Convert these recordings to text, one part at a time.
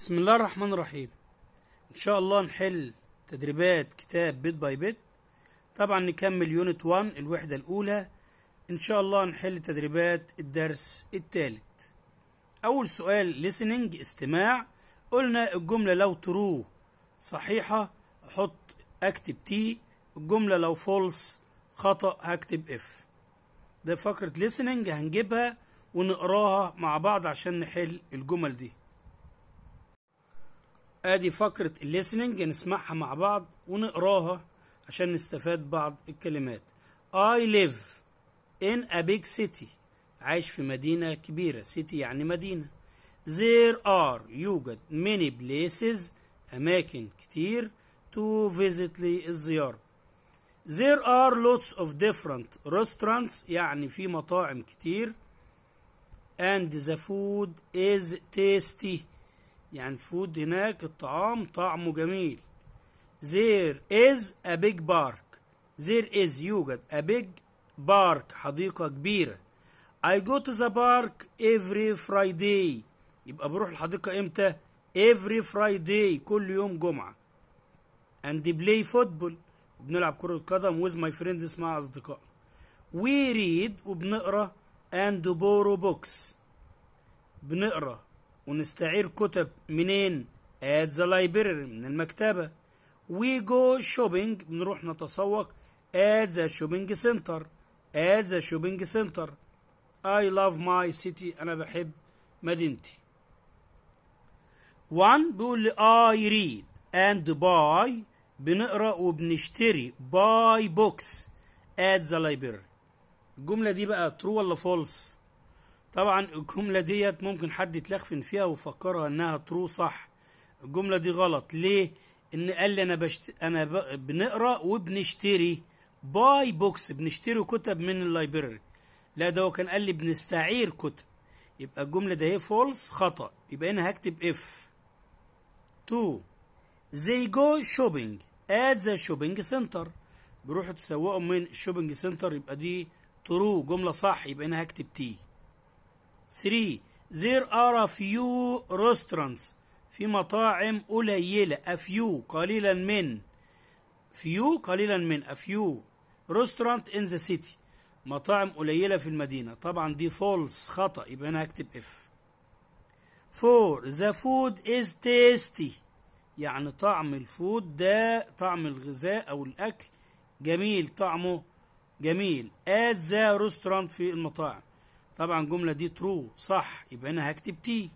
بسم الله الرحمن الرحيم ان شاء الله نحل تدريبات كتاب بيت باي بيت طبعا نكمل يونت 1 الوحدة الاولى ان شاء الله نحل تدريبات الدرس الثالث اول سؤال listening استماع قلنا الجملة لو ترو صحيحة احط اكتب تي الجملة لو فولس خطأ هكتب اف ده فقرة listening هنجيبها ونقراها مع بعض عشان نحل الجمل دي ادي فقرة الليسننج نسمعها مع بعض ونقراها عشان نستفاد بعض الكلمات I live in a big city عايش في مدينة كبيرة city يعني مدينة there are يوجد many places أماكن كتير to visit للزيارة there are lots of different restaurants يعني في مطاعم كتير and the food is tasty يعني فود هناك الطعام طعمه جميل there is a big park there is يوجد a big park حديقة كبيرة I go to the park every Friday يبقى بروح الحديقة امتى every Friday كل يوم جمعة and play football بنلعب كرة قدم with my friends مع أصدقاء we read وبنقرأ and borrow books بنقرأ ونستعير كتب منين at the library من المكتبة we go shopping بنروح نتسوق at the shopping center at the shopping center I love my city أنا بحب مدينتي one بيقول لي I read and buy بنقرأ وبنشتري buy books at the library الجملة دي بقى true ولا false طبعا الجملة ديت ممكن حد يتلخفن فيها ويفكرها انها ترو صح الجملة دي غلط ليه ان قال لي انا بشت... انا ب... بنقرا وبنشتري باي بوكس بنشتري كتب من اللايبرري لا ده هو كان قال لي بنستعير كتب يبقى الجملة ده هي فولس خطأ يبقى هنا هكتب اف تو زي جو شوبينج ات ذا شوبينج سنتر بيروحوا تسوقوا من الشوبينج سنتر يبقى دي ترو جملة صح يبقى هنا هكتب تي 3 there are a few restaurants في مطاعم قليلة a few قليلا من few قليلا من a few restaurant in the city مطاعم قليلة في المدينة طبعا دي false خطأ يبقى أنا هكتب F 4 the food is tasty يعني طعم الفود ده طعم الغذاء أو الأكل جميل طعمه جميل at the restaurant في المطاعم طبعا الجملة دي ترو صح يبقى انا هكتب تي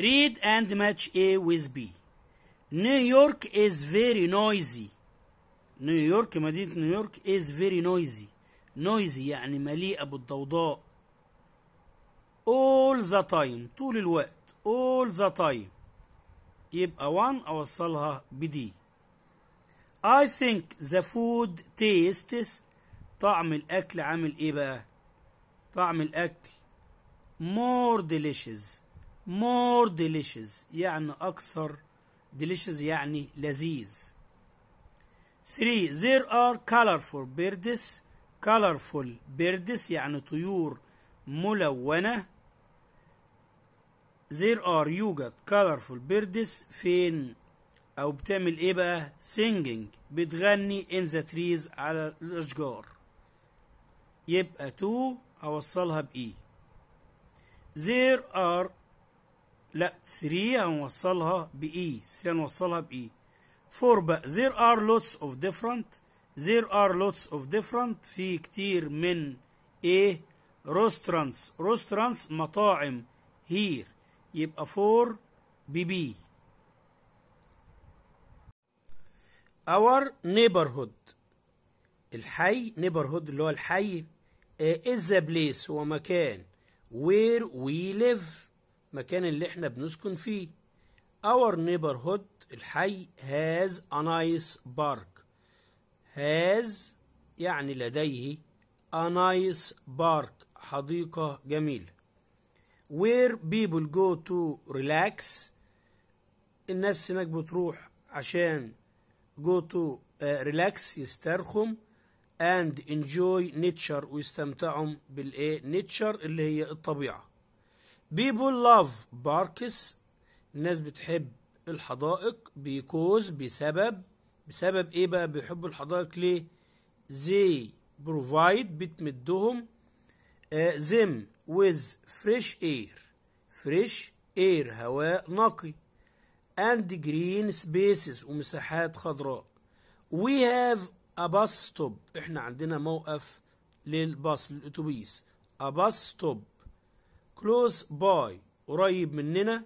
read and match A with B نيويورك is very noisy نيويورك مدينة نيويورك is very noisy noisy يعني مليئة بالضوضاء all the time طول الوقت all the time يبقى 1 أوصلها بدي I think the food tastes طعم الاكل عامل ايه بقى طعم الاكل more delicious more delicious يعني اكثر delicious يعني لذيذ 3 there are colorful birds colorful birds يعني طيور ملونة there are يوجد colorful birds فين أو بتعمل إيه بقى singing بتغني in the trees على الأشجار يبقى to أوصلها بإي there are لا 3 هنوصلها بإي 3 هنوصلها بإي 4 بقى there are lots of different there are lots of different في كتير من ايه restaurants restaurants مطاعم here يبقى 4 بي بي our neighborhood الحي neighborhood اللي هو الحي is a place هو مكان where we live مكان اللي احنا بنسكن فيه our neighborhood الحي has a nice park has يعني لديه a nice park حديقة جميلة where people go to relax الناس هناك بتروح عشان go to uh, relax يسترخم and enjoy nature ويستمتعوا بالايه nature اللي هي الطبيعة people love parks الناس بتحب الحدائق بيكوز بسبب بسبب ايه بقى بيحبوا الحدائق ليه they provide بتمدهم آه، them with fresh air fresh air هواء نقي and green spaces ومساحات خضراء we have أبسطب إحنا عندنا موقف للباص للأتوبيس أبسطب كلوز باي قريب مننا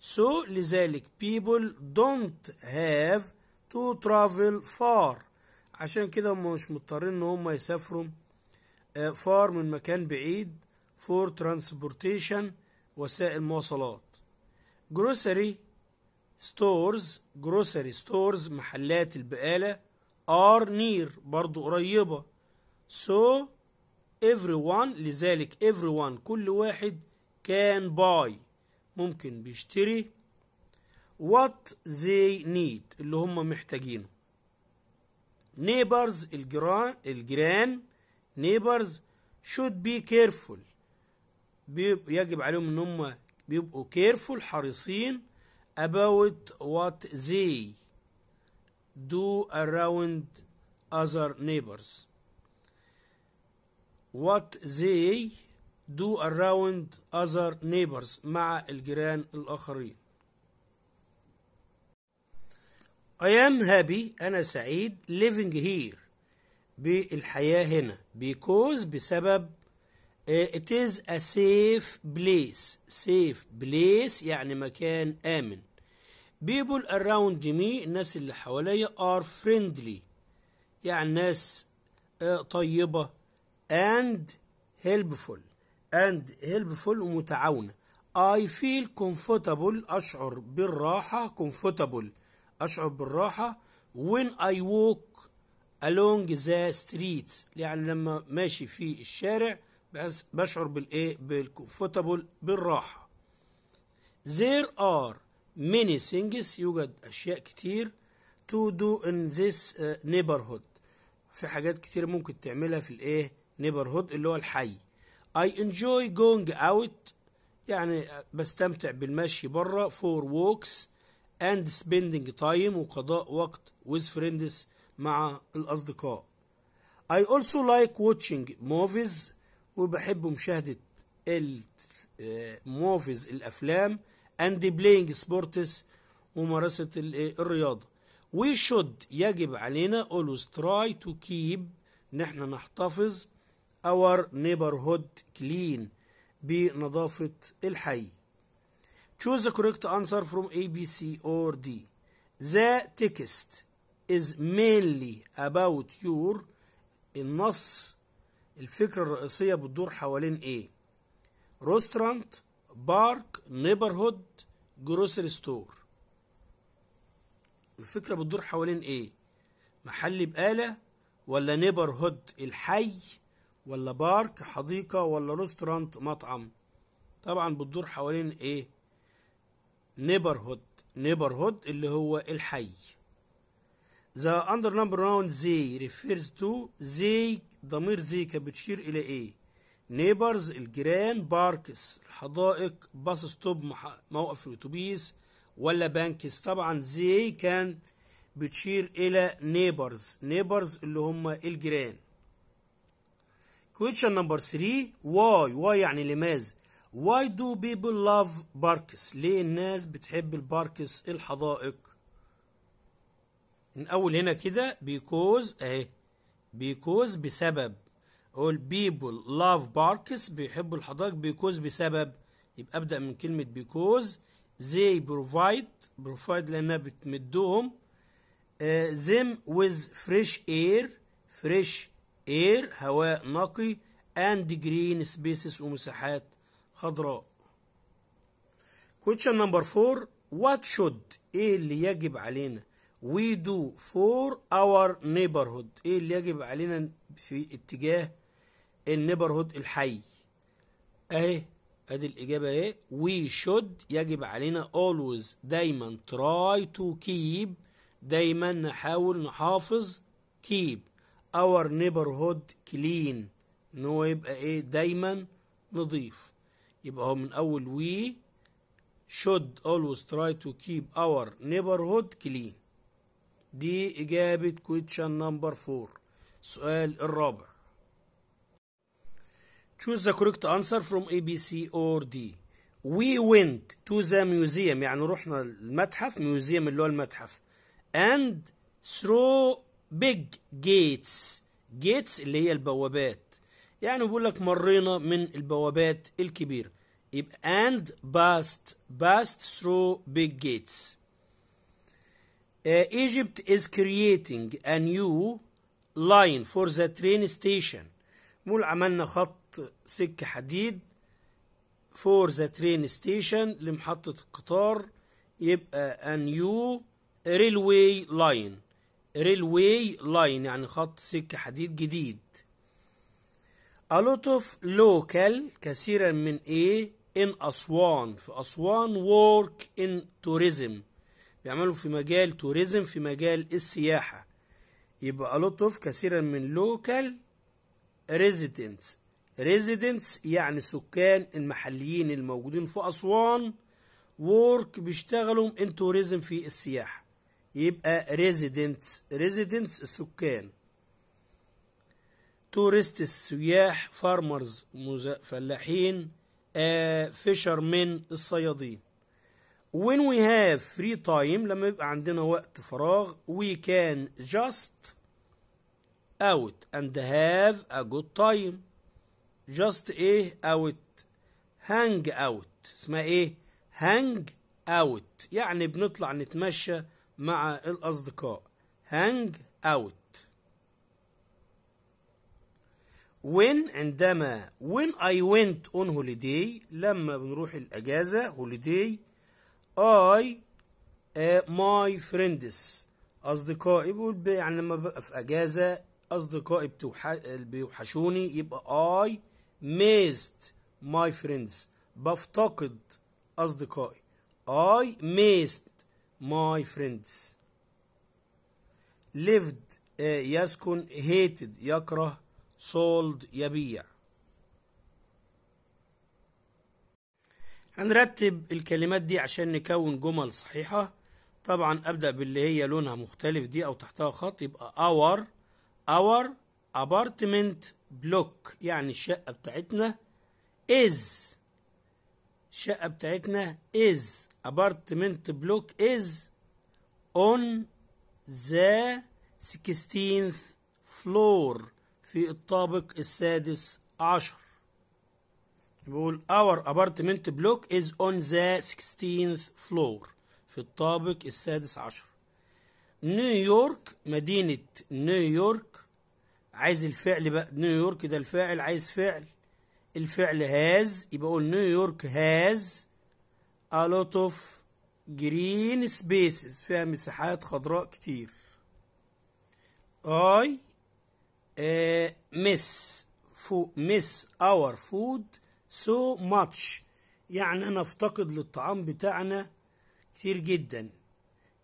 سو so, لذلك people don't have to travel far عشان كده هم مش مضطرين ان هم يسافروا فار آه، من مكان بعيد for transportation وسائل مواصلات grocery stores grocery stores محلات البقالة are near برضو قريبة so everyone لذلك everyone كل واحد can buy ممكن بيشتري what they need اللي هم محتاجينه neighbors الجيران الجيران neighbors should be careful يجب عليهم ان هم بيبقوا careful حريصين about what they do around other neighbors what they do around other neighbors مع الجيران الآخرين I am happy أنا سعيد living here بالحياة هنا because بسبب it is a safe place safe place يعني مكان آمن people around me الناس اللي حواليا are friendly يعني ناس آه، طيبة and helpful and helpful ومتعاونة I feel comfortable أشعر بالراحة comfortable أشعر بالراحة when I walk along the streets يعني لما ماشي في الشارع بشعر بالايه بالكمفورتابل بالراحة there are many things يوجد أشياء كتير to do in this neighborhood في حاجات كتير ممكن تعملها في الايه neighborhood اللي هو الحي I enjoy going out يعني بستمتع بالمشي برا for walks and spending time وقضاء وقت with friends مع الأصدقاء I also like watching movies وبحب مشاهدة الموفيز الأفلام and playing sports ممارسة الرياضة we should يجب علينا always try to keep ان احنا نحتفظ our neighborhood clean بنظافة الحي choose the correct answer from A, B, C or D the text is mainly about your النص الفكرة الرئيسية بتدور حوالين ايه restaurant park neighborhood جروسري ستور الفكرة بتدور حوالين ايه محل بقالة ولا نيبر هود الحي ولا بارك حديقة ولا ريستورانت مطعم طبعا بتدور حوالين ايه نيبر هود نيبر هود اللي هو الحي The under number round Z refers to Z ضمير زي بتشير إلى إيه؟ نيبرز الجيران باركس الحدائق باص ستوب موقف الاتوبيس ولا بانكس طبعا زي كان بتشير الى نيبرز نيبرز اللي هم الجيران كويتشن نمبر 3 واي واي يعني لماذا واي دو بيبل لاف باركس ليه الناس بتحب الباركس الحدائق من اول هنا كده بيكوز اهي بيكوز بسبب all people love parks بيحبوا الحدائق because بسبب يبقى ابدا من كلمه because they provide provide لانها بتمدهم uh, them with fresh air fresh air هواء نقي and green spaces ومساحات خضراء question number four what should ايه اللي يجب علينا we do for our neighborhood ايه اللي يجب علينا في اتجاه النيبرهود الحي اهي ادي الاجابه اهي وي شود يجب علينا اولويز دايما تراي تو كيب دايما نحاول نحافظ كيب اور نيبرهود كلين ان هو يبقى ايه دايما نضيف يبقى هو من اول وي should always try to keep our neighborhood clean دي إجابة question number 4 السؤال الرابع choose the correct answer from A, B, C or D we went to the museum يعني رحنا المتحف museum اللي هو المتحف and through big gates gates اللي هي البوابات يعني بيقول لك مرينا من البوابات الكبيرة يبقى and passed passed through big gates uh, Egypt is creating a new line for the train station مول عملنا خط سكة حديد فور ذا ترين ستيشن لمحطة القطار يبقى أنيو يو ريلوي لاين ريلوي لاين يعني خط سكة حديد جديد of لوكال كثيرا من ايه ان أسوان في أسوان وورك ان توريزم بيعملوا في مجال توريزم في مجال السياحة يبقى ألوتوف كثيرا من لوكال residents residents يعني سكان المحليين الموجودين في أسوان work بيشتغلوا in tourism في السياحة يبقى residents residents السكان tourists السياح farmers فلاحين آه fishermen الصيادين when we have free time لما يبقى عندنا وقت فراغ we can just out and have a good time just ايه out hang out اسمها ايه hang out يعني بنطلع نتمشى مع الأصدقاء hang out when عندما when I went on holiday لما بنروح الأجازة holiday I uh, my friends أصدقائي يعني لما ببقى في أجازة اصدقائي بيوحشوني يبقى I missed my friends بفتقد اصدقائي I missed my friends lived آه، يسكن hated يكره sold يبيع هنرتب الكلمات دي عشان نكون جمل صحيحة طبعا أبدأ باللي هي لونها مختلف دي أو تحتها خط يبقى our our apartment block يعني الشقة بتاعتنا is الشقة بتاعتنا is apartment block is on the 16th floor في الطابق السادس عشر بيقول our apartment block is on the 16th floor في الطابق السادس عشر نيويورك مدينة نيويورك عايز الفعل بقى نيويورك ده الفاعل عايز فعل الفعل هاز يبقى اقول نيويورك هاز a lot of green spaces فيها مساحات خضراء كتير I مس آه، miss فو مس our food so much يعني انا افتقد للطعام بتاعنا كتير جدا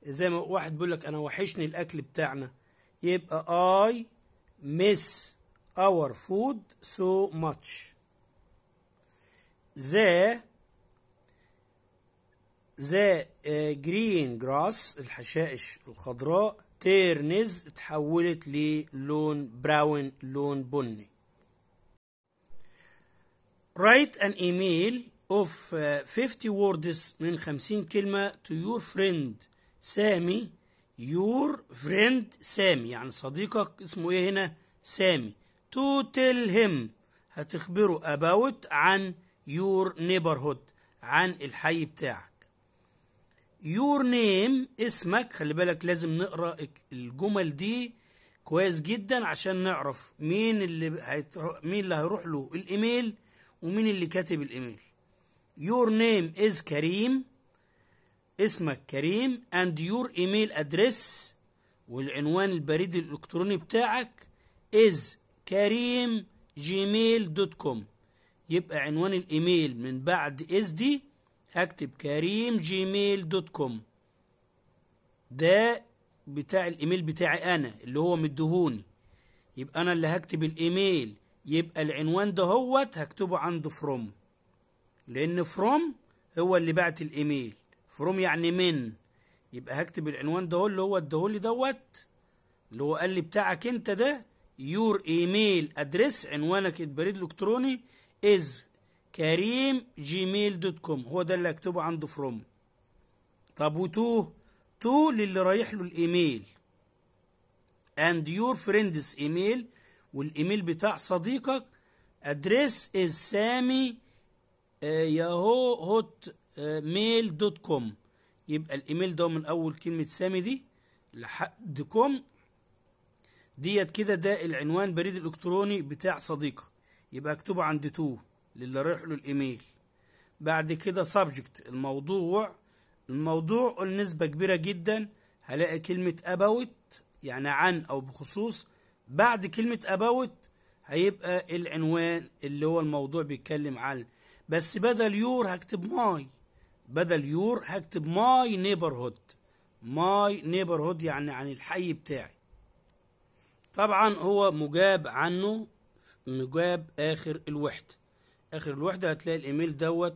زي ما واحد بيقول لك انا وحشني الاكل بتاعنا يبقى I miss our food so much. The the uh, green grass الحشائش الخضراء turns تحولت للون براون لون بني. Write an email of uh, 50 words من 50 كلمة to your friend سامي يور فريند سامي يعني صديقك اسمه ايه هنا سامي تو تيل هيم هتخبره اباوت عن يور نيبرهود عن الحي بتاعك يور نيم اسمك خلي بالك لازم نقرا الجمل دي كويس جدا عشان نعرف مين اللي هيتر... مين اللي هيروح له الايميل ومين اللي كاتب الايميل يور نيم از كريم اسمك كريم and your email address والعنوان البريد الإلكتروني بتاعك از كريم جيميل دوت كوم يبقى عنوان الإيميل من بعد از دي هكتب كريم جيميل دوت كوم ده بتاع الإيميل بتاعي أنا اللي هو مدهوني يبقى أنا اللي هكتب الإيميل يبقى العنوان ده هوت هكتبه عنده فروم لأن فروم هو اللي بعت الإيميل فروم يعني من يبقى هكتب العنوان ده اللي هو اداهولي دوت اللي هو قال لي بتاعك انت ده يور ايميل ادريس عنوانك البريد الالكتروني از كريم جيميل دوت كوم هو ده اللي هكتبه عنده فروم طب وتو تو للي رايح له الايميل اند يور فريندز ايميل والايميل بتاع صديقك ادريس از سامي آه، ياهو هوت ميل دوت كوم يبقى الايميل ده من اول كلمه سامي دي لحد كوم ديت كده ده العنوان بريد الالكتروني بتاع صديقك يبقى اكتبه عند تو للي رايح له الايميل بعد كده سبجكت الموضوع الموضوع النسبة كبيرة جدا هلاقي كلمة أبوت يعني عن أو بخصوص بعد كلمة أبوت هيبقى العنوان اللي هو الموضوع بيتكلم عن بس بدل يور هكتب ماي بدل يور هكتب ماي نيبرهود ماي نيبرهود يعني عن الحي بتاعي طبعا هو مجاب عنه مجاب اخر الوحده اخر الوحده هتلاقي الايميل دوت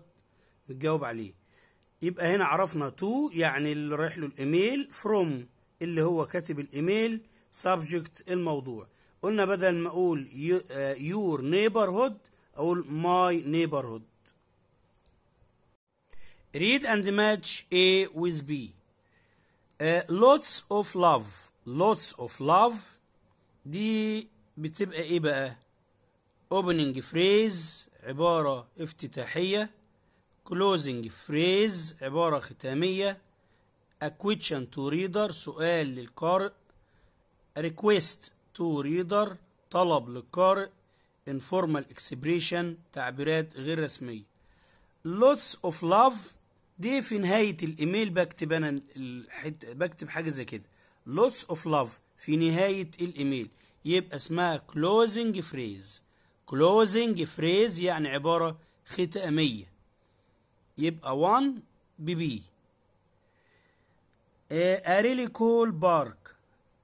متجاوب عليه يبقى هنا عرفنا تو يعني اللي رايح له الايميل فروم اللي هو كاتب الايميل سبجكت الموضوع قلنا بدل ما اقول يور نيبرهود آه، اقول ماي نيبرهود Read and match A with B. Uh, lots of love. Lots of love دي بتبقى ايه بقى؟ opening phrase عبارة افتتاحية closing phrase عبارة ختامية a question to reader سؤال للقارئ request to reader طلب للقارئ informal expression تعبيرات غير رسمية lots of love دي في نهاية الايميل بكتب انا الحت... بكتب حاجة زي كده lots of love في نهاية الايميل يبقى اسمها closing phrase closing phrase يعني عبارة ختامية يبقى 1 بي أريلي كول بارك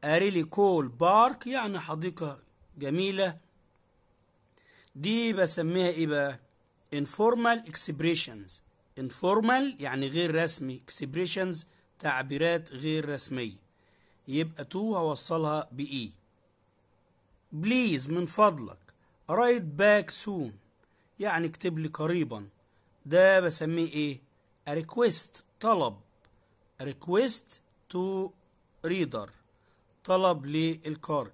أريلي كول بارك يعني حديقة جميلة دي بسميها ايه بقى informal expressions informal يعني غير رسمي expressions تعبيرات غير رسمية يبقى تو هوصلها بإي بليز e. من فضلك رايت باك سون يعني اكتب لي قريبا ده بسميه ايه request طلب request to reader طلب للقارئ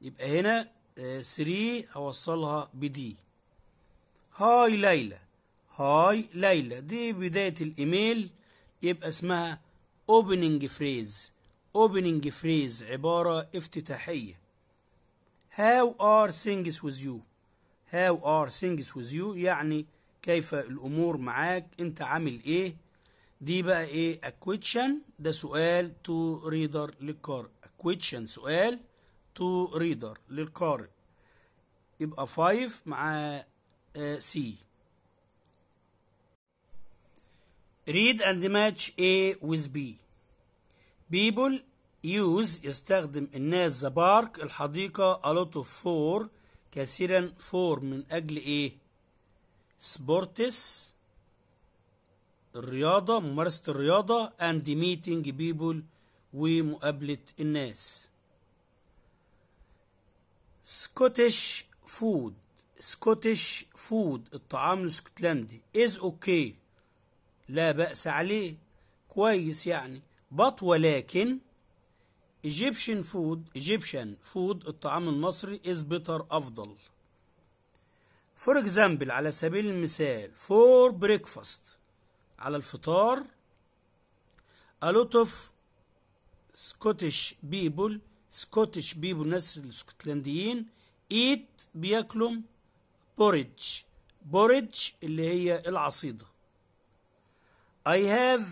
يبقى هنا 3 آه، هوصلها بدي هاي ليلى هاي ليلى دي بداية الإيميل يبقى اسمها opening phrase opening phrase عبارة افتتاحية how are things with you how are things with you يعني كيف الأمور معاك أنت عامل إيه دي بقى إيه a question ده سؤال to reader للقارئ a question سؤال to reader للقارئ يبقى 5 مع سي آه، read and match A with B people use يستخدم الناس the park الحديقة a lot of for كثيرا for من أجل إيه sports الرياضة ممارسة الرياضة and meeting people ومقابلة الناس Scottish food Scottish food الطعام الاسكتلندي is okay لا بأس عليه كويس يعني بط ولكن ايجيبشن فود ايجيبشن فود الطعام المصري از بيتر افضل فور اكزامبل على سبيل المثال فور بريكفاست على الفطار ا لوت اوف سكوتش بيبل سكوتش بيبل الناس الاسكتلنديين ايت بياكلوا بوريدج بوريدج اللي هي العصيده I have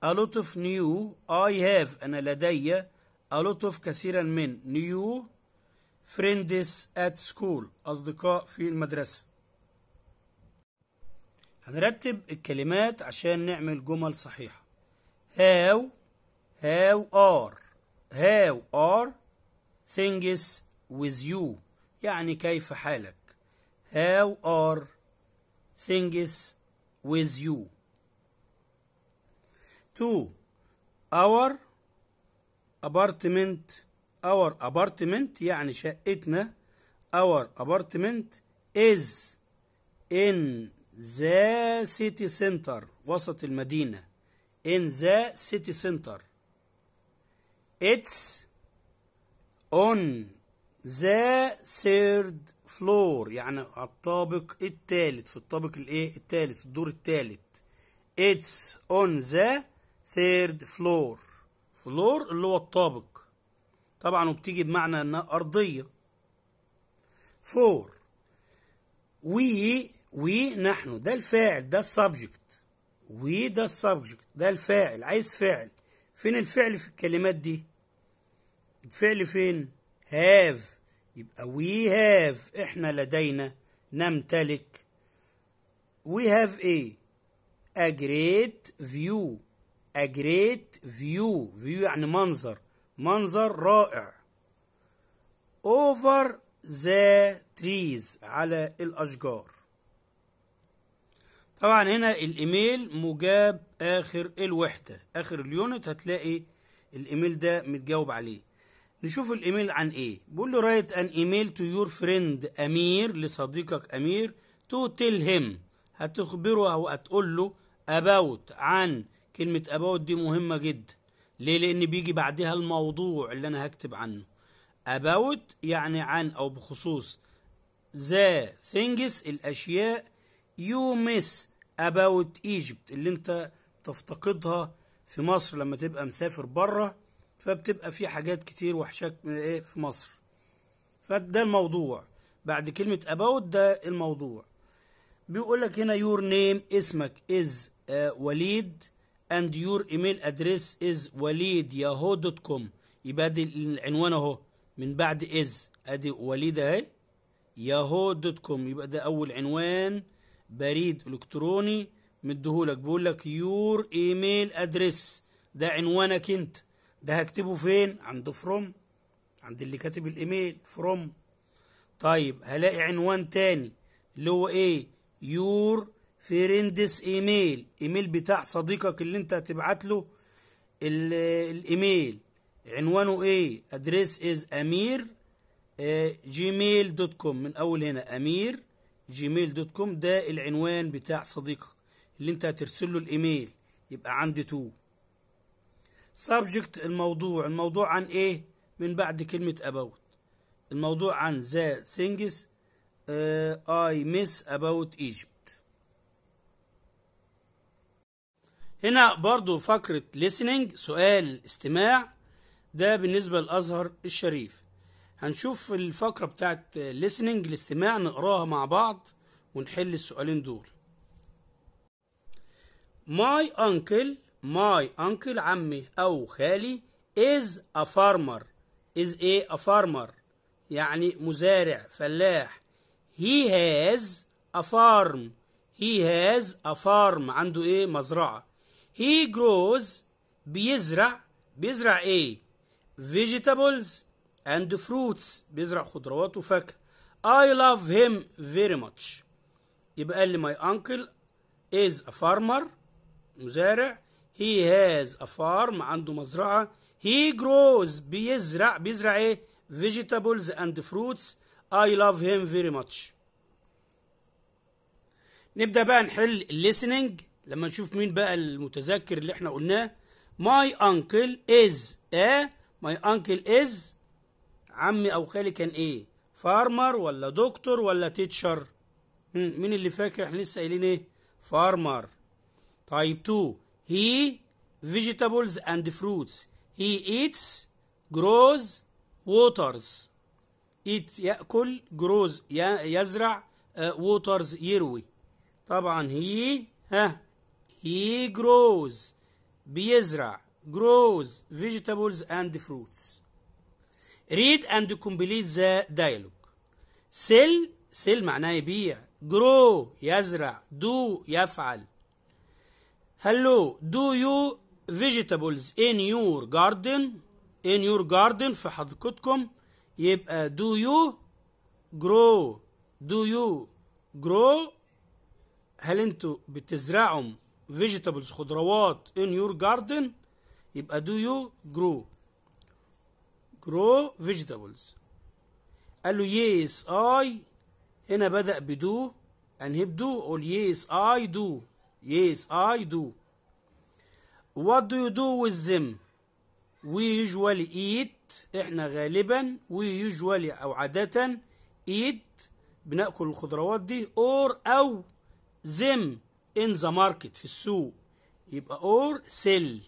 a lot of new I have أنا لدي a lot of كثيرا من new friends at school أصدقاء في المدرسة هنرتب الكلمات عشان نعمل جمل صحيحة how how are how are things with you يعني كيف حالك how are things with you to our apartment our apartment يعني شقتنا our apartment is in the city center وسط المدينة in the city center it's on the third floor يعني على الطابق الثالث في الطابق الايه الثالث الدور الثالث it's on the ثيرد فلور فلور اللي هو الطابق طبعا وبتيجي بمعنى انها ارضيه فور وي وي نحن ده الفاعل ده السبجكت وي ده السبجكت ده الفاعل عايز فعل فين الفعل في الكلمات دي الفعل فين هاف يبقى وي هاف احنا لدينا نمتلك وي هاف ايه a great view a great view view يعني منظر منظر رائع over the trees على الأشجار طبعا هنا الإيميل مجاب آخر الوحدة آخر اليونت هتلاقي الإيميل ده متجاوب عليه نشوف الإيميل عن إيه بيقول له رايت أن إيميل تو يور فريند أمير لصديقك أمير تو تيل هيم هتخبره أو هتقول له about عن كلمة أباوت دي مهمة جدا ليه لأن بيجي بعدها الموضوع اللي أنا هكتب عنه أباوت يعني عن أو بخصوص ذا things الأشياء يو مس أباوت ايجيبت اللي أنت تفتقدها في مصر لما تبقى مسافر بره فبتبقى في حاجات كتير وحشاك إيه في مصر فده الموضوع بعد كلمة أباوت ده الموضوع بيقول لك هنا يور نيم اسمك از آه، وليد and your email address is كوم يبقى ادي العنوان اهو من بعد is ادي وليد اهي ياهو دوت كوم يبقى ده اول عنوان بريد الكتروني مديهولك بيقول لك يور ايميل ادريس ده عنوانك انت ده هكتبه فين عند فروم عند اللي كاتب الايميل فروم طيب هلاقي عنوان تاني اللي هو ايه يور فريندس ايميل ايميل بتاع صديقك اللي انت هتبعت له الايميل عنوانه ايه ادريس از امير جيميل دوت كوم من اول هنا امير جيميل دوت كوم ده العنوان بتاع صديقك اللي انت هترسل له الايميل يبقى عندي تو سبجكت الموضوع الموضوع عن ايه من بعد كلمة اباوت الموضوع عن ذا ثينجز اي مس اباوت about هنا برضو فقرة listening سؤال استماع ده بالنسبة للأزهر الشريف هنشوف الفقرة بتاعت listening الاستماع نقراها مع بعض ونحل السؤالين دول my uncle my uncle عمي أو خالي is a farmer is a, a farmer يعني مزارع فلاح he has a farm he has a farm عنده ايه مزرعة he grows بيزرع بيزرع ايه vegetables and fruits بيزرع خضروات وفاكهة I love him very much يبقى قال لي my uncle is a farmer مزارع he has a farm عنده مزرعة he grows بيزرع بيزرع ايه vegetables and fruits I love him very much نبدأ بقى نحل listening لما نشوف مين بقى المتذكر اللي احنا قلناه ماي انكل از ا ماي انكل از عمي او خالي كان ايه فارمر ولا دكتور ولا تيتشر مين اللي فاكر احنا لسه قايلين ايه فارمر طيب تو هي فيجيتابلز اند فروتس هي ايتس جروز ووترز ايت يأكل جروز يزرع ووترز آه، يروي طبعا هي ها He grows Biezra grows vegetables and fruits. Read and complete the dialogue. Sell sell معناه يبيع grow يزرع do يفعل Hello do you vegetables in your garden in your garden في حديقتكم يبقى do you grow do you grow هل انتوا بتزرعوا فيجيتابلز خضروات in your garden يبقى do you grow grow vegetables قال له yes I هنا بدأ بدو انهب دو قول yes I do yes I do what do you do with them we usually eat احنا غالبا we usually او عادة eat بناكل الخضروات دي or او them in the market في السوق يبقى or sell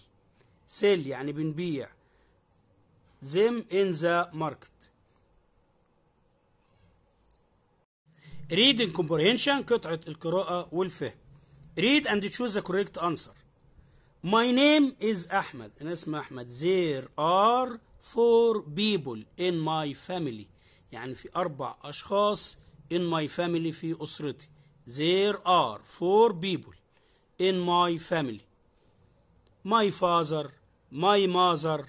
sell يعني بنبيع them in the market reading comprehension قطعة القراءة والفهم read and choose the correct answer my name is أحمد أنا اسمي أحمد there are four people in my family يعني في أربع أشخاص in my family في أسرتي There are four people in my family. My father, my mother,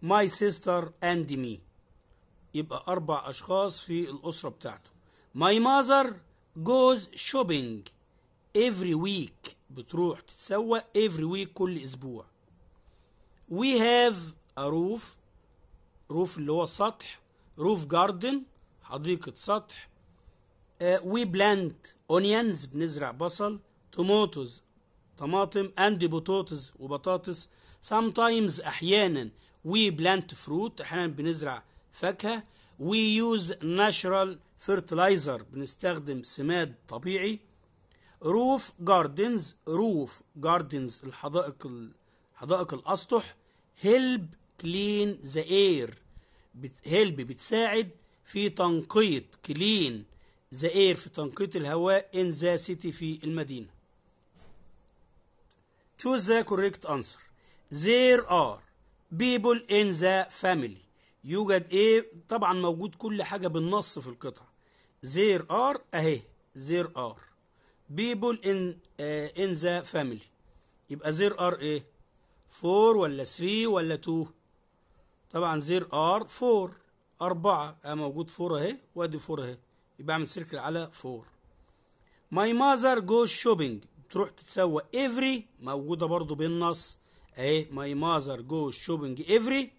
my sister and me. يبقى أربع أشخاص في الأسرة بتاعته. My mother goes shopping every week. بتروح تتسوق every week كل أسبوع. We have a roof. روف اللي هو السطح. roof garden. حديقة سطح. وي بلانت اونينز بنزرع بصل توموتوز طماطم اند بوتوتز وبطاطس sometimes احيانا وي بلانت فروت احيانا بنزرع فاكهه وي يوز ناتشرال فيرتلايزر بنستخدم سماد طبيعي روف جاردنز روف جاردنز الحدائق حدائق الاسطح هيلب كلين ذا اير هيلب بتساعد في تنقيط كلين زئير في تنقيط الهواء in the city في المدينة choose the correct answer there are people in the family يوجد ايه طبعا موجود كل حاجة بالنص في القطعة there are اهي there are people in uh, in the family يبقى there are ايه 4 ولا 3 ولا 2 طبعا there are 4 أربعة موجود 4 اهي وادي 4 اهي يبقى اعمل سيركل على 4 ماي ماذر جوز شوبينج تروح تتسوى افري موجوده برضو بالنص اهي ماي ماذر جوز شوبينج افري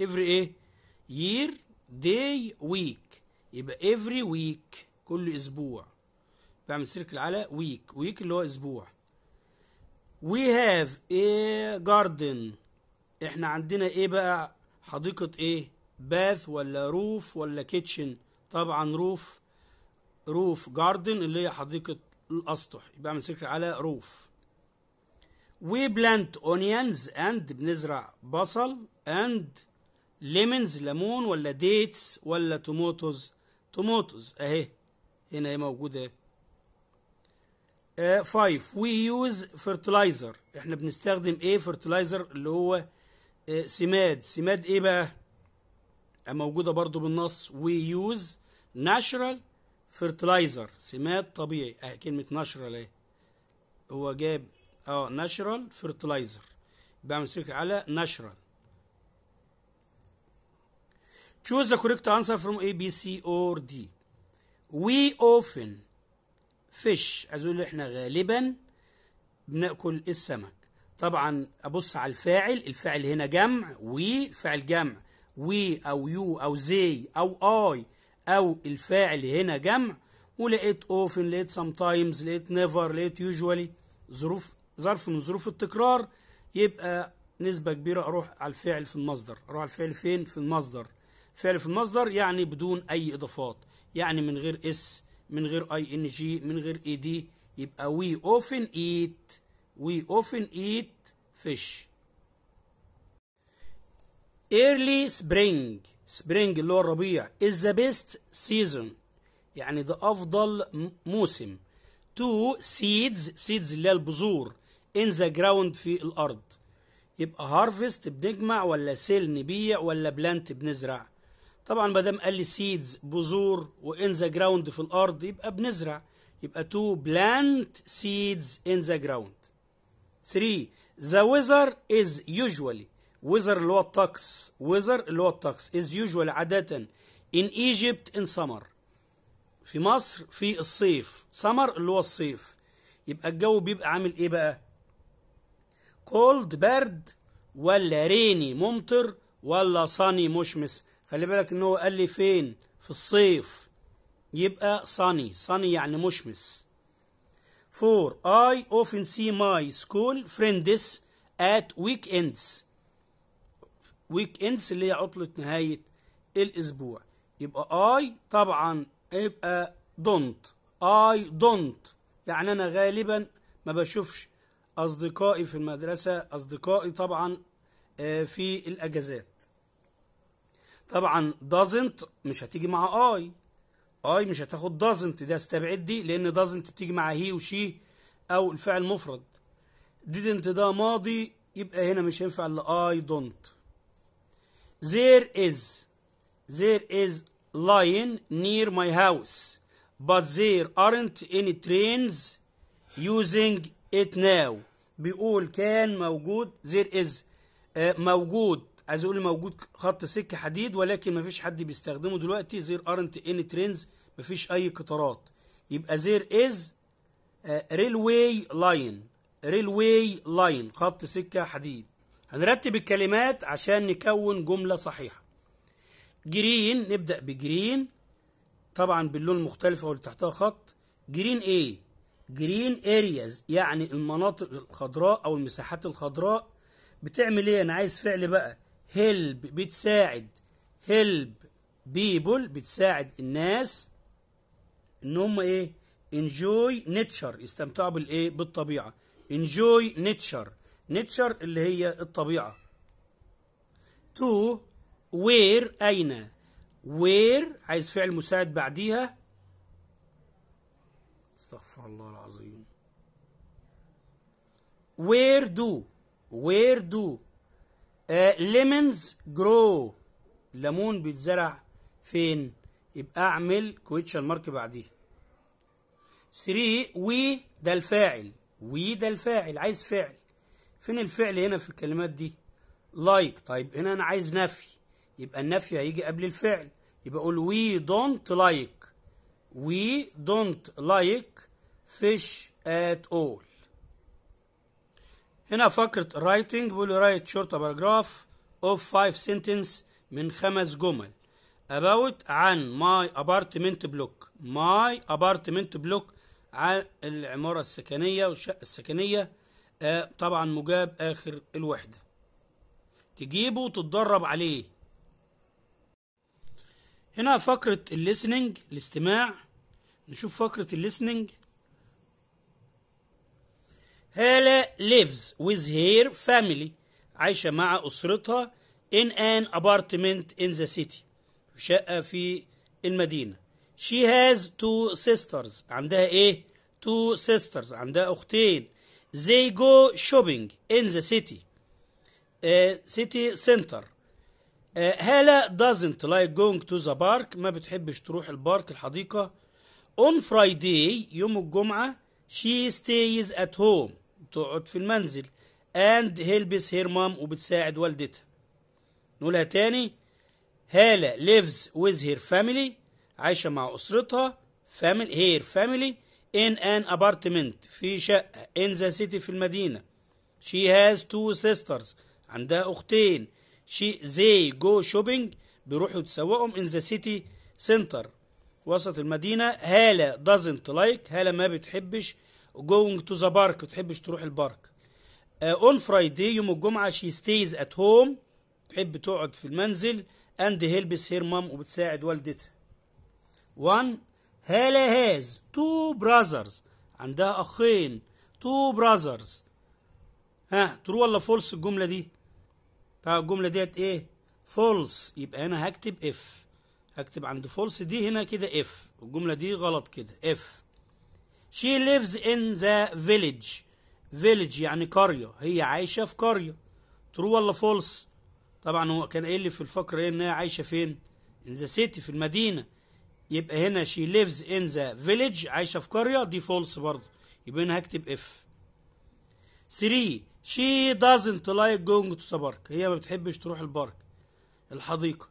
افري ايه يير داي ويك يبقى افري ويك كل اسبوع بعمل سيركل على ويك ويك اللي هو اسبوع وي هاف ايه جاردن احنا عندنا ايه بقى حديقه ايه باث ولا روف ولا كيتشن طبعا روف روف جاردن اللي هي حديقة الأسطح يبقى أعمل سيركل على روف وي بلانت اونيونز اند بنزرع بصل اند ليمونز ليمون ولا ديتس ولا توموتوز توموتوز اهي هنا هي موجوده اهي فايف وي يوز فيرتلايزر احنا بنستخدم ايه فيرتلايزر اللي هو آه، سماد سماد ايه بقى موجوده برضو بالنص وي يوز ناشرال فيرتلايزر سماد طبيعي اه كلمه ناشرال ايه هو جاب اه ناشرال فيرتلايزر بعمل سيرك على ناشرال choose the correct answer from A B C or D we often fish عايز اقول احنا غالبا بناكل السمك طبعا ابص على الفاعل الفاعل هنا جمع وي الفاعل جمع وي او يو او زي او اي أو الفاعل هنا جمع ولقيت اوفن لقيت سام تايمز لقيت نيفر لقيت يوجوالي ظروف ظرف من ظروف التكرار يبقى نسبة كبيرة أروح على الفعل في المصدر أروح على الفعل فين في المصدر فعل في المصدر يعني بدون أي إضافات يعني من غير اس من غير اي ان جي من غير اي دي يبقى وي اوفن ايت وي اوفن ايت فيش early spring سبرينج اللي هو الربيع is the best season يعني ده أفضل موسم to seeds seeds اللي هي البذور in the ground في الأرض يبقى هارفست بنجمع ولا سيل نبيع ولا بلانت بنزرع طبعا ما دام قال لي سيدز بذور وان ذا جراوند في الارض يبقى بنزرع يبقى تو بلانت سيدز ان ذا جراوند 3 ذا ويذر از يوجوالي ويزر اللي هو الطقس ويزر اللي هو الطقس از يوجوال عادة in Egypt in summer في مصر في الصيف summer اللي هو الصيف يبقى الجو بيبقى عامل ايه بقى cold برد ولا ريني ممطر ولا صاني مشمس خلي بالك ان هو قال لي فين في الصيف يبقى صاني صاني يعني مشمس فور اي اوفن سي ماي سكول فريندس ات ويك اندس ويك اندس اللي هي عطلة نهاية الأسبوع يبقى I طبعا يبقى don't I don't يعني أنا غالبا ما بشوفش أصدقائي في المدرسة أصدقائي طبعا آه، في الأجازات طبعا doesn't مش هتيجي مع I I مش هتاخد doesn't ده استبعد دي لأن doesn't بتيجي مع هي وشي أو الفعل مفرد didn't ده ماضي يبقى هنا مش هينفع الا اي don't There is there is line near my house but there aren't any trains using it now بيقول كان موجود there is uh, موجود عايز اقول موجود خط سكه حديد ولكن مفيش حد بيستخدمه دلوقتي there aren't any trains مفيش اي قطارات يبقى there is uh, railway line railway line خط سكه حديد هنرتب الكلمات عشان نكون جملة صحيحة جرين نبدأ بجرين طبعا باللون المختلف او اللي تحتها خط جرين ايه جرين ارياز يعني المناطق الخضراء او المساحات الخضراء بتعمل ايه انا عايز فعل بقى هيلب بتساعد هيلب بيبل بتساعد الناس ان هم ايه انجوي نيتشر يستمتعوا بالايه بالطبيعه انجوي نيتشر نيتشر اللي هي الطبيعة تو وير أين وير عايز فعل مساعد بعديها استغفر الله العظيم وير دو وير دو آه، ليمونز جرو ليمون بيتزرع فين يبقى اعمل كويتشن مارك بعديها 3 وي ده الفاعل وي ده الفاعل عايز فعل فين الفعل هنا في الكلمات دي لايك like. طيب هنا انا عايز نفي يبقى النفي هيجي قبل الفعل يبقى اقول وي دونت لايك وي دونت لايك فيش ات اول هنا فقرة رايتنج بيقول رايت شورت باراجراف اوف فايف سنتنس من خمس جمل about عن ماي ابارتمنت بلوك ماي ابارتمنت بلوك عن العمارة السكنية والشقة السكنية آه، طبعا مجاب آخر الوحدة تجيبه وتتدرب عليه هنا فقرة الليسننج الاستماع نشوف فقرة الليسننج هالا ليفز ويز هير فاميلي عايشة مع أسرتها in an apartment in the city شقة في المدينة she has two sisters عندها ايه two sisters عندها أختين they go shopping in the city uh, city center uh, doesn't like going to the park ما بتحبش تروح البارك الحديقة on Friday يوم الجمعة she stays at home تقعد في المنزل and helps her mom وبتساعد والدتها نقولها تاني هالا lives with her family عايشة مع أسرتها family her family in an apartment في شقة in the city في المدينة she has two sisters عندها أختين she they go shopping بيروحوا يتسوقهم in the city center وسط المدينة هالة doesn't like هالة ما بتحبش going to the park بتحبش تروح البارك uh, on Friday يوم الجمعة she stays at home تحب تقعد في المنزل and helps her mom وبتساعد والدتها 1 هالة هاز تو براذرز عندها أخين تو براذرز ها ترو ولا فولس الجملة دي؟ طب الجملة ديت إيه؟ فولس يبقى أنا هكتب إف هكتب عند فولس دي هنا كده إف الجملة دي غلط كده إف She lives in the village village يعني قرية هي عايشة في قرية ترو ولا فولس طبعا هو كان قايل لي في الفقرة ايه ان هي عايشة فين؟ ان ذا سيتي في المدينة يبقى هنا she lives in the village عايشة في قرية دي فولس برضه يبقى هنا هكتب اف 3 she doesn't like going to the park هي ما بتحبش تروح البارك الحديقة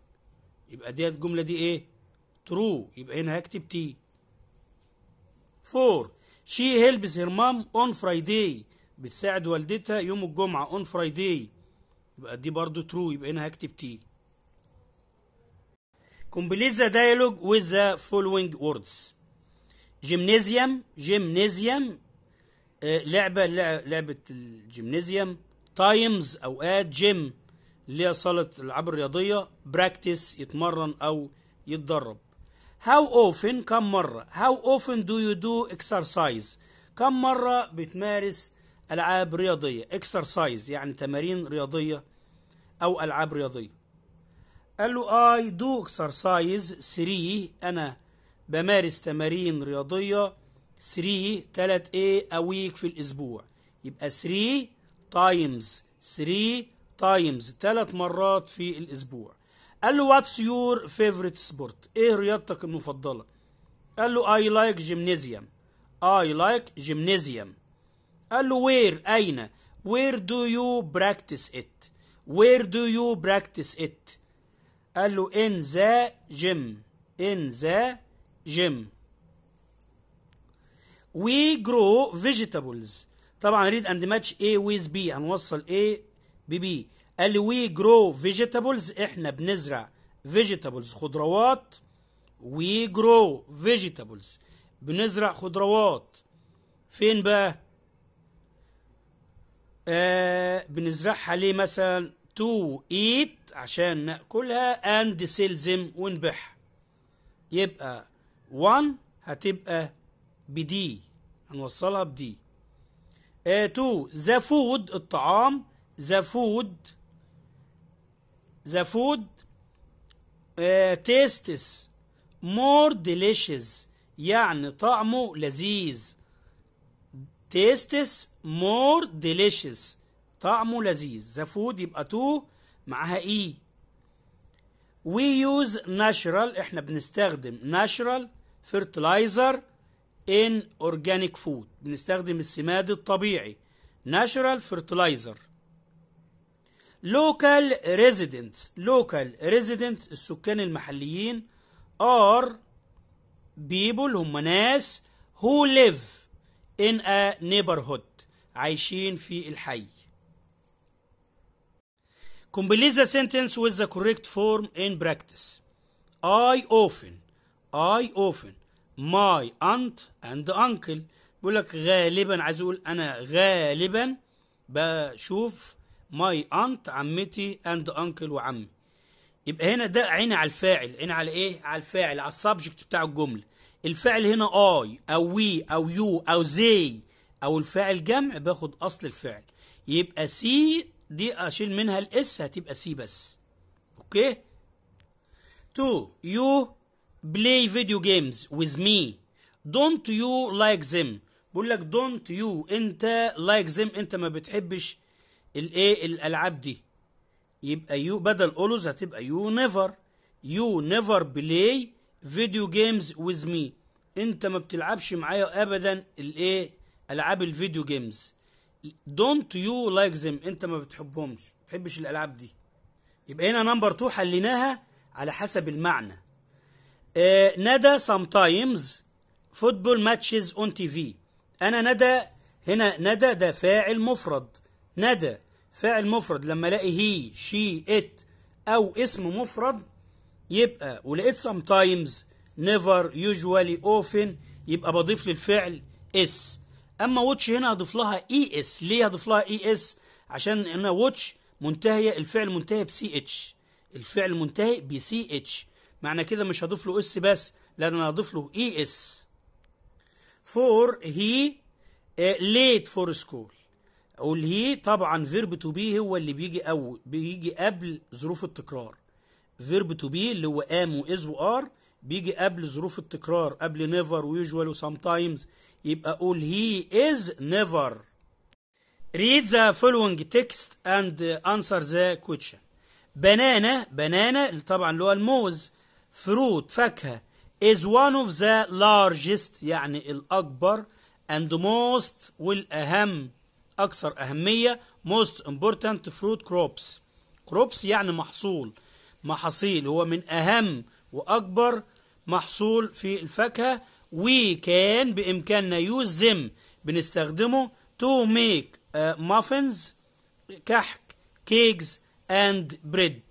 يبقى ديت الجملة دي ايه ترو يبقى هنا هكتب تي 4 she helps her mom on Friday بتساعد والدتها يوم الجمعة on Friday يبقى دي برضه ترو يبقى هنا هكتب تي Complete the dialogue with the following words. gymnasium جيمنيزيوم لعبة لعبة الجيمنيزيوم تايمز أوقات جيم اللي هي صالة الألعاب الرياضية براكتس يتمرن أو يتدرب How often كم مرة How often do you do exercise كم مرة بتمارس ألعاب رياضية exercise يعني تمارين رياضية أو ألعاب رياضية قال له آه، اي دو اكسرسايز 3 انا بمارس تمارين رياضيه 3 3 ايه week في الاسبوع يبقى 3 تايمز 3 تايمز 3 مرات في الاسبوع قال له واتس يور فيفورت سبورت ايه رياضتك المفضله قال له اي لايك gymnasium اي لايك gymnasium قال له وير اين وير دو يو practice ات وير دو يو practice ات قال له the gym وي جرو فيجيتابلز طبعا ريد اند ماتش A ويز بي هنوصل ب ببي قال لي وي جرو فيجيتابلز احنا بنزرع فيجيتابلز خضروات وي جرو فيجيتابلز بنزرع خضروات فين بقى آه بنزرعها ليه مثلا تو ايت عشان ناكلها اند سيلزم ونبيعها يبقى 1 هتبقى بدي هنوصلها بدي 2 ذا فود الطعام ذا فود ذا فود تيستس مور ديليشيز يعني طعمه لذيذ تيستس مور ديليشيز طعمه لذيذ ذا فود يبقى 2 معاها اي وي يوز ناتشرال احنا بنستخدم ناتشرال فيرتلايزر ان اورجانيك فود بنستخدم السماد الطبيعي ناتشرال فيرتلايزر لوكال ريزيدنتس لوكال ريزيدنتس السكان المحليين ار بيبل هم ناس هو ليف ان ا نيبرهود عايشين في الحي Complete the sentence with the correct form in practice. I often, I often, my aunt and uncle بقول لك غالبا عايز اقول انا غالبا بشوف ماي انت عمتي اند انكل وعمي يبقى هنا ده عيني على الفاعل عيني على ايه على الفاعل على السبجكت بتاع الجمله الفاعل هنا اي او وي او يو او زي او الفاعل جمع باخد اصل الفعل يبقى سي دي اشيل منها الاس هتبقى سي بس اوكي تو يو بلاي فيديو جيمز with me don't you like them بقول لك don't you انت لايك زيم انت ما بتحبش الايه الالعاب دي يبقى يو بدل اولوز هتبقى يو نيفر يو نيفر بلاي فيديو جيمز with me انت ما بتلعبش معايا ابدا الايه العاب الفيديو جيمز دونت يو لايك زيم انت ما بتحبهمش ما بتحبش الالعاب دي يبقى هنا نمبر 2 حليناها على حسب المعنى آه ندى سام تايمز فوتبول ماتشز اون تي في انا ندى هنا ندى ده فاعل مفرد ندى فاعل مفرد لما الاقي هي شي ات او اسم مفرد يبقى ولقيت سام تايمز نيفر يوجوالي اوفن يبقى بضيف للفعل اس اما واتش هنا هضيف لها اي e اس ليه هضيف لها اي e اس عشان ان واتش منتهيه الفعل منتهي بسي اتش الفعل منتهي بسي اتش معنى كده مش هضيف له اس بس لا انا هضيف له اي اس فور هي ليت فور سكول اقول هي طبعا فيرب تو بي هو اللي بيجي اول بيجي قبل ظروف التكرار فيرب تو بي اللي هو ام واز وار بيجي قبل ظروف التكرار قبل نيفر ويوجوال وسام تايمز يبقى قول هي از نيفر ريد ذا فولوينج تكست اند انسر ذا كويشن بنانا بنانا طبعا اللي هو الموز فروت فاكهه is one of the largest يعني الأكبر and most والأهم أكثر أهمية most important fruit crops crops يعني محصول محاصيل هو من أهم وأكبر محصول في الفاكهة وكان بإمكاننا يوز them بنستخدمه to make uh, muffins كحك كيكز اند بريد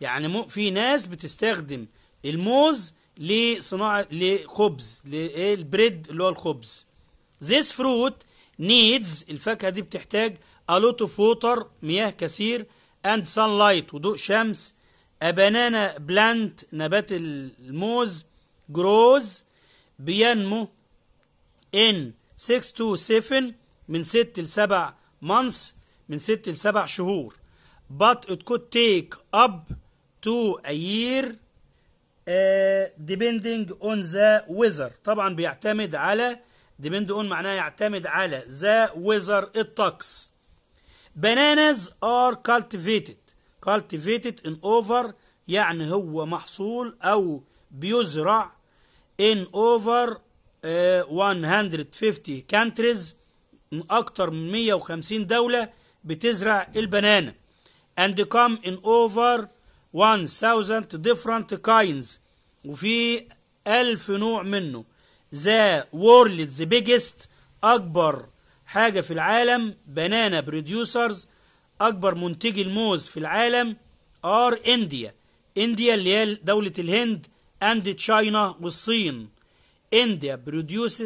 يعني في ناس بتستخدم الموز لصناعة لخبز للبريد اللي هو الخبز this fruit needs الفاكهة دي بتحتاج a lot of water مياه كثير and sunlight وضوء شمس a banana plant نبات الموز grows بينمو ان 6 to 7 من 6 ل 7 months من 6 ل 7 شهور but it could take up to a year uh, depending on the weather طبعا بيعتمد على depend on معناها يعتمد على the weather الطقس bananas are cultivated cultivated in over يعني هو محصول أو بيزرع in over uh, eh, 150 countries من أكتر من 150 دولة بتزرع البنانا and come in over 1000 different kinds وفي ألف نوع منه the world's biggest أكبر حاجة في العالم بنانا بروديوسرز أكبر منتجي الموز في العالم are India India اللي هي دولة الهند اند تشاينا والصين انديا بروديوس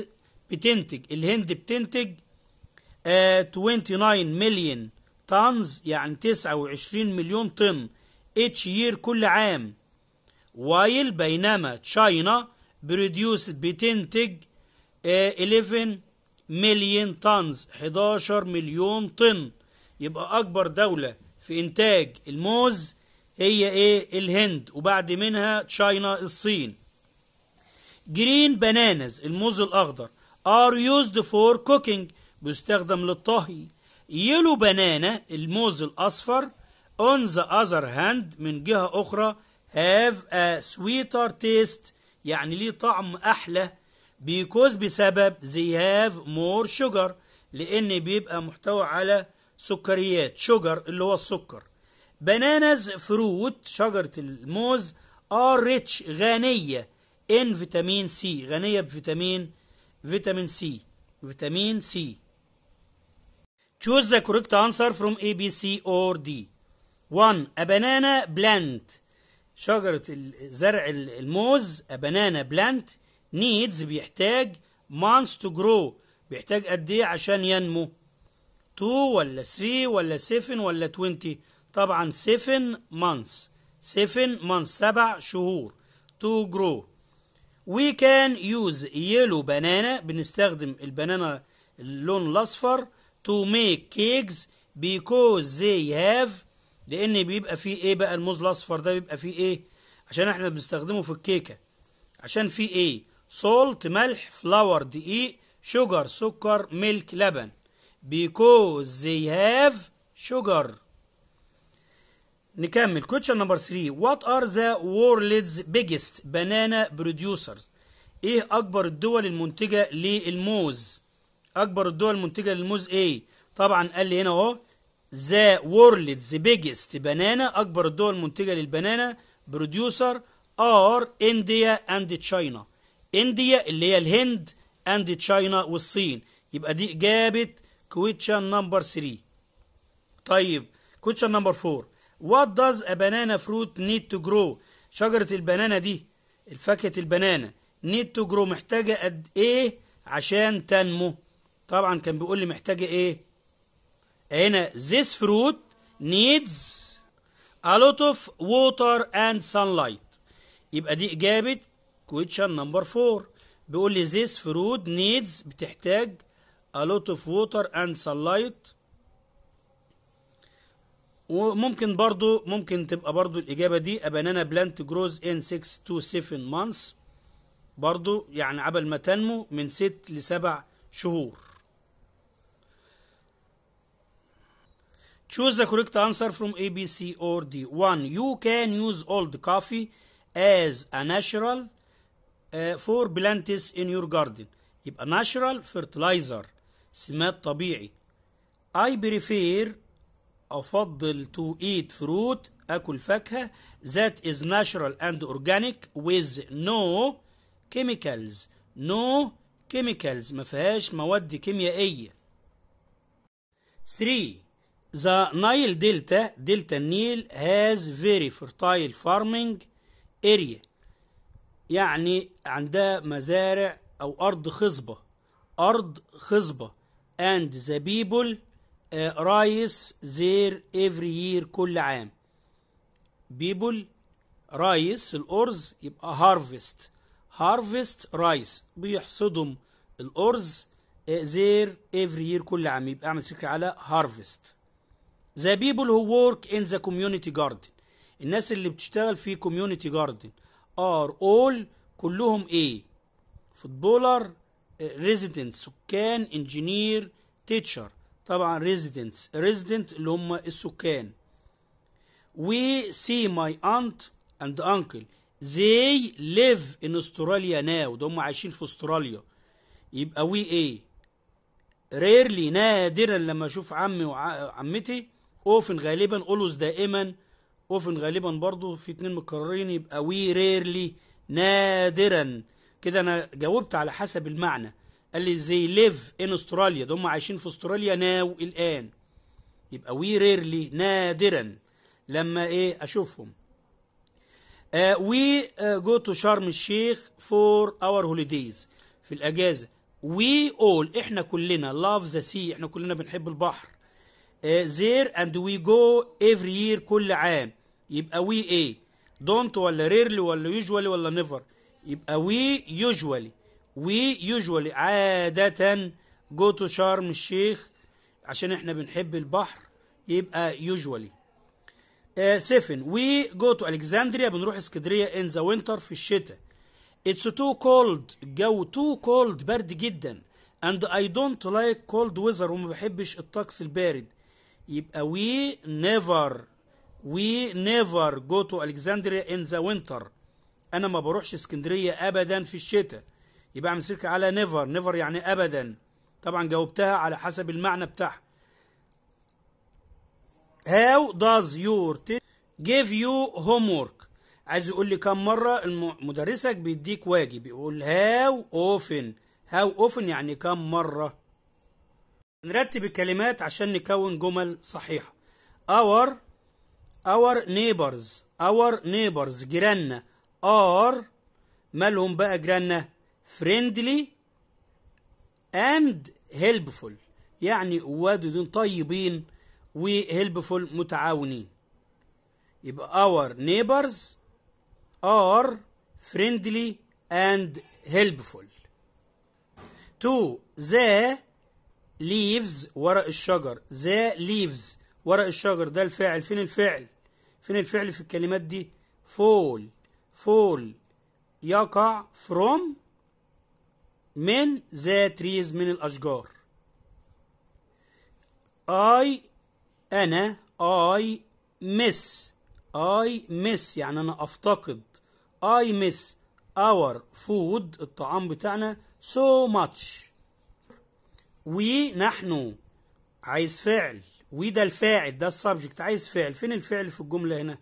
بتنتج الهند بتنتج آه 29 مليون طنز يعني 29 مليون طن اتش يير كل عام وايل بينما تشاينا بروديوس بتنتج آه 11 مليون طنز 11 مليون طن يبقى اكبر دوله في انتاج الموز هي ايه الهند وبعد منها تشاينا الصين جرين بانانز الموز الاخضر are used for cooking بيستخدم للطهي يلو بانانا الموز الاصفر on the other hand من جهة اخرى have a sweeter taste يعني ليه طعم احلى بيكوز بسبب they have more sugar لان بيبقى محتوى على سكريات sugar اللي هو السكر bananas fruit شجرة الموز are rich غنية in فيتامين سي غنية بفيتامين فيتامين سي فيتامين سي choose the correct answer from A B C or D 1 a banana plant شجرة زرع الموز a banana plant needs بيحتاج months to grow بيحتاج قد ايه عشان ينمو 2 ولا 3 ولا 7 ولا 20 طبعا 7 months 7 months سبع شهور to grow we can use yellow banana بنستخدم البنانا اللون الاصفر to make cakes because they have لان بيبقى فيه ايه بقى الموز الاصفر ده بيبقى فيه ايه عشان احنا بنستخدمه في الكيكه عشان فيه ايه salt ملح flour دقيق sugar سكر ميلك لبن because they have sugar نكمل كويتشن نمبر 3 وات ار ذا وورلدز بيجست بانانا بروديوسرز ايه اكبر الدول المنتجه للموز اكبر الدول المنتجه للموز ايه طبعا قال لي هنا اهو ذا وورلدز بيجست بانانا اكبر الدول المنتجه للبنانا بروديوسر ار انديا اند تشاينا انديا اللي هي الهند اند تشاينا والصين يبقى دي اجابه كويتشن نمبر 3 طيب كويتشن نمبر 4 What does a banana fruit need to grow شجرة البنانة دي الفاكهة البنانة need to grow محتاجة قد ايه عشان تنمو طبعا كان بيقول لي محتاجة ايه هنا this fruit needs a lot of water and sunlight يبقى دي إجابة question number four بيقول لي this fruit needs بتحتاج a lot of water and sunlight وممكن برضو ممكن تبقى برضو الإجابة دي أبانانا بلانت جروز in 6 to 7 months برضو يعني عبل ما تنمو من 6 ل 7 شهور Choose the correct answer from A, B, C or D. 1. You can use old coffee as a natural uh, for plants in your garden. يبقى natural fertilizer سماد طبيعي. I prefer افضل تو ايت فروت اكل فاكهه ذات از ناتشرال اند اورجانيك ويز نو كيميكالز نو كيميكالز ما فيهاش مواد كيميائيه 3 The Nile Delta دلتا النيل has very fertile farming area يعني عندها مزارع او ارض خصبه ارض خصبه and the people آه، رايس زير افري يير كل عام بيبل رايس الارز يبقى هارفست هارفست رايس بيحصدهم الارز آه، زير افري يير كل عام يبقى اعمل سكر على هارفست ذا بيبل هو ورك ان ذا كوميونتي جاردن الناس اللي بتشتغل في كوميونتي جاردن ار اول كلهم ايه فوتبولر ريزيدنت سكان انجينير تيتشر طبعا ريزيدنتس ريزيدنت اللي هم السكان سي ماي انت اند انكل زي ليف ان استراليا ناو ده هم عايشين في استراليا يبقى وي ايه ريرلي نادرا لما اشوف عمي وعمتي اوفن غالبا اولوز دائما اوفن غالبا برضو في اتنين مكررين يبقى وي ريرلي نادرا كده انا جاوبت على حسب المعنى قال لي زي ليف ان استراليا ده هم عايشين في استراليا ناو الان يبقى وي ريرلي نادرا لما ايه اشوفهم وي جو تو شرم الشيخ فور اور هوليديز في الاجازه وي اول احنا كلنا لاف ذا سي احنا كلنا بنحب البحر زير اند وي جو افري يير كل عام يبقى وي ايه دونت ولا ريرلي ولا يوجوالي ولا نيفر يبقى وي يوجوالي وي يوجوالي عادة جو تو شرم الشيخ عشان احنا بنحب البحر يبقى يوجوالي سفن وي جو تو الكسندريا بنروح اسكندريه ان ذا وينتر في الشتاء اتس تو كولد الجو تو كولد برد جدا اند اي دونت لايك كولد ويذر وما بحبش الطقس البارد يبقى وي نيفر وي نيفر جو تو الكسندريا ان ذا وينتر انا ما بروحش اسكندريه ابدا في الشتاء يبقى اعمل سيرك على نيفر نيفر يعني ابدا طبعا جاوبتها على حسب المعنى بتاعها هاو داز does جيف يو هوم وورك عايز يقول لي كم مرة مدرسك بيديك واجب يقول هاو اوفن هاو اوفن يعني كم مرة نرتب الكلمات عشان نكون جمل صحيحة اور اور نيبرز اور نيبرز جيراننا ار مالهم بقى جيراننا فريندلي اند هيلبفول يعني وادودين طيبين وهيلبفول متعاونين يبقى اور نيبرز ار فريندلي اند هيلبفول تو ذا ليفز ورق الشجر ذا ليفز ورق الشجر ده الفاعل فين الفعل فين الفعل في الكلمات دي فول فول يقع فروم من the trees من الأشجار I أنا I miss I miss يعني أنا أفتقد I miss our food الطعام بتاعنا so much we نحن عايز فعل we ده الفاعل ده السبجكت عايز فعل فين الفعل في الجملة هنا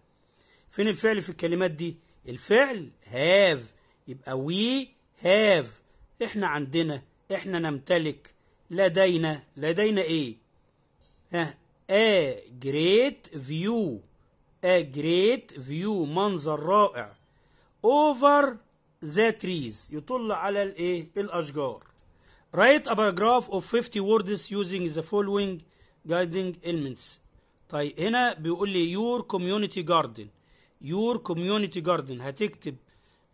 فين الفعل في الكلمات دي الفعل have يبقى we have احنا عندنا احنا نمتلك لدينا لدينا ايه ها a great view a great view منظر رائع over the trees يطل على الايه الاشجار write a paragraph of 50 words using the following guiding elements طيب هنا بيقول لي your community garden your community garden هتكتب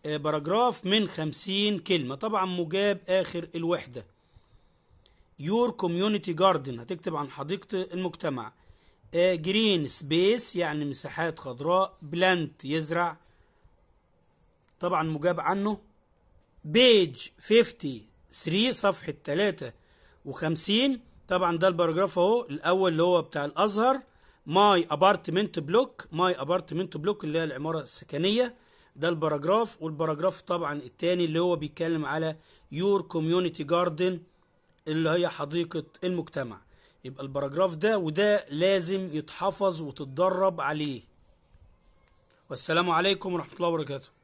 آه، باراجراف من خمسين كلمة طبعا مجاب آخر الوحدة يور كوميونيتي جاردن هتكتب عن حديقة المجتمع جرين آه، سبيس يعني مساحات خضراء بلانت يزرع طبعا مجاب عنه بيج 53 صفحة 53 طبعا ده الباراجراف اهو الاول اللي هو بتاع الازهر ماي ابارتمنت بلوك ماي ابارتمنت بلوك اللي هي العمارة السكنية ده الباراجراف والباراجراف طبعا التاني اللي هو بيتكلم على يور كوميونيتي جاردن اللي هي حديقة المجتمع يبقى الباراجراف ده وده لازم يتحفظ وتتدرب عليه والسلام عليكم ورحمة الله وبركاته